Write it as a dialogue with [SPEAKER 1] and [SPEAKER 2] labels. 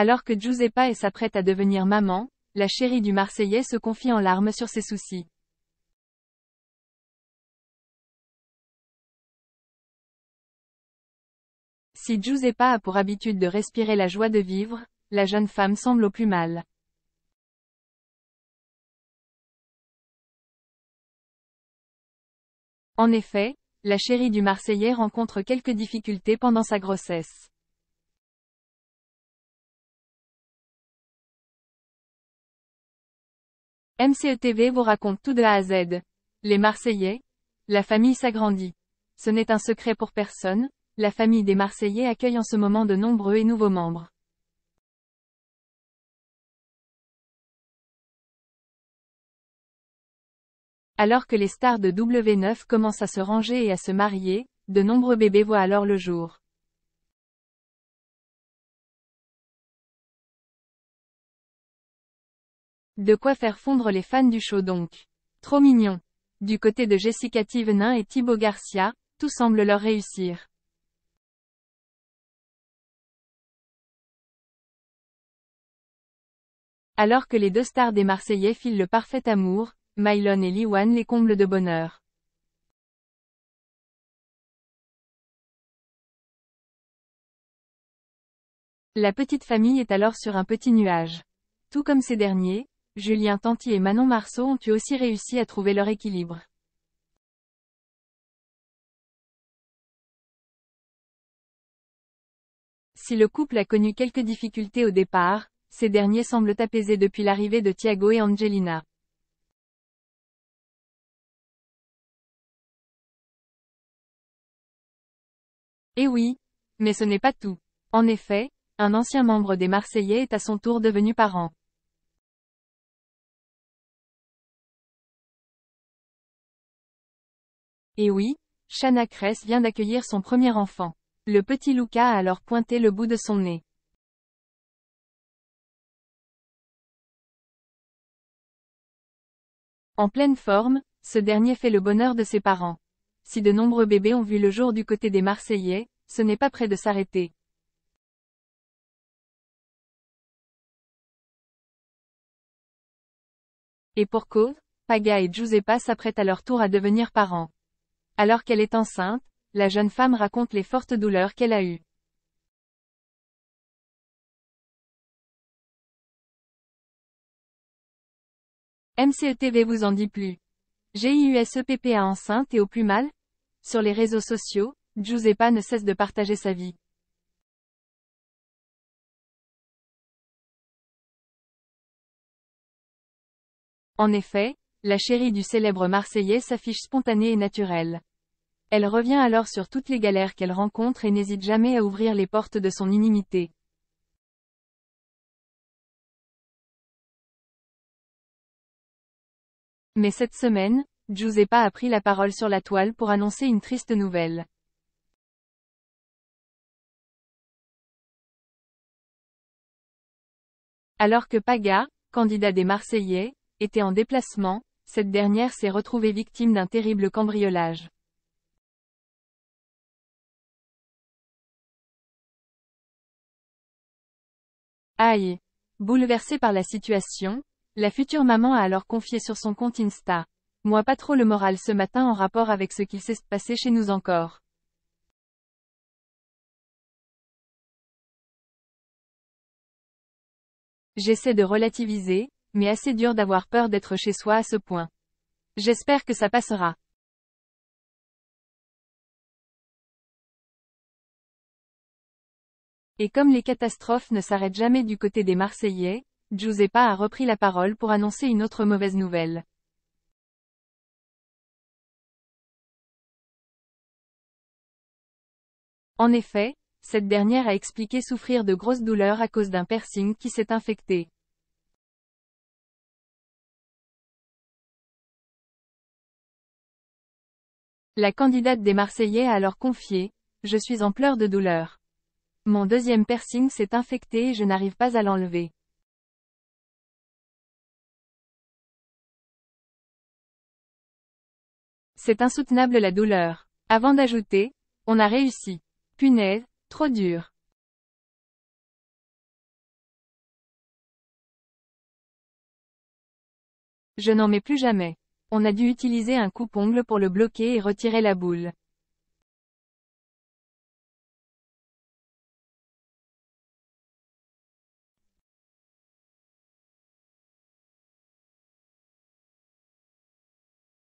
[SPEAKER 1] Alors que Giuseppa s'apprête à devenir maman, la chérie du Marseillais se confie en larmes sur ses soucis. Si Giuseppa a pour habitude de respirer la joie de vivre, la jeune femme semble au plus mal. En effet, la chérie du Marseillais rencontre quelques difficultés pendant sa grossesse. MCETV vous raconte tout de A à Z. Les Marseillais La famille s'agrandit. Ce n'est un secret pour personne, la famille des Marseillais accueille en ce moment de nombreux et nouveaux membres. Alors que les stars de W9 commencent à se ranger et à se marier, de nombreux bébés voient alors le jour. De quoi faire fondre les fans du show donc. Trop mignon. Du côté de Jessica Thivenin et Thibaut Garcia, tout semble leur réussir. Alors que les deux stars des Marseillais filent le parfait amour, Mylon et Liwan les comblent de bonheur. La petite famille est alors sur un petit nuage. Tout comme ces derniers, Julien Tanti et Manon Marceau ont eu aussi réussi à trouver leur équilibre. Si le couple a connu quelques difficultés au départ, ces derniers semblent apaisés depuis l'arrivée de Thiago et Angelina. Eh oui, mais ce n'est pas tout. En effet, un ancien membre des Marseillais est à son tour devenu parent. Et eh oui, Shana Kress vient d'accueillir son premier enfant. Le petit Luca a alors pointé le bout de son nez. En pleine forme, ce dernier fait le bonheur de ses parents. Si de nombreux bébés ont vu le jour du côté des Marseillais, ce n'est pas près de s'arrêter. Et pour cause, Paga et Giuseppa s'apprêtent à leur tour à devenir parents. Alors qu'elle est enceinte, la jeune femme raconte les fortes douleurs qu'elle a eues. MCETV vous en dit plus. GIUSEPPA enceinte et au plus mal Sur les réseaux sociaux, Giuseppa ne cesse de partager sa vie. En effet, la chérie du célèbre Marseillais s'affiche spontanée et naturelle. Elle revient alors sur toutes les galères qu'elle rencontre et n'hésite jamais à ouvrir les portes de son inimité. Mais cette semaine, Giuseppa a pris la parole sur la toile pour annoncer une triste nouvelle. Alors que Paga, candidat des Marseillais, était en déplacement, cette dernière s'est retrouvée victime d'un terrible cambriolage. Aïe Bouleversée par la situation, la future maman a alors confié sur son compte Insta. Moi pas trop le moral ce matin en rapport avec ce qu'il s'est passé chez nous encore. J'essaie de relativiser, mais assez dur d'avoir peur d'être chez soi à ce point. J'espère que ça passera. Et comme les catastrophes ne s'arrêtent jamais du côté des Marseillais, Giuseppa a repris la parole pour annoncer une autre mauvaise nouvelle. En effet, cette dernière a expliqué souffrir de grosses douleurs à cause d'un piercing qui s'est infecté. La candidate des Marseillais a alors confié « Je suis en pleurs de douleur. Mon deuxième piercing s'est infecté et je n'arrive pas à l'enlever. » C'est insoutenable la douleur. Avant d'ajouter « On a réussi. Punaise, trop dur. » Je n'en mets plus jamais. On a dû utiliser un coupe-ongle pour le bloquer et retirer la boule.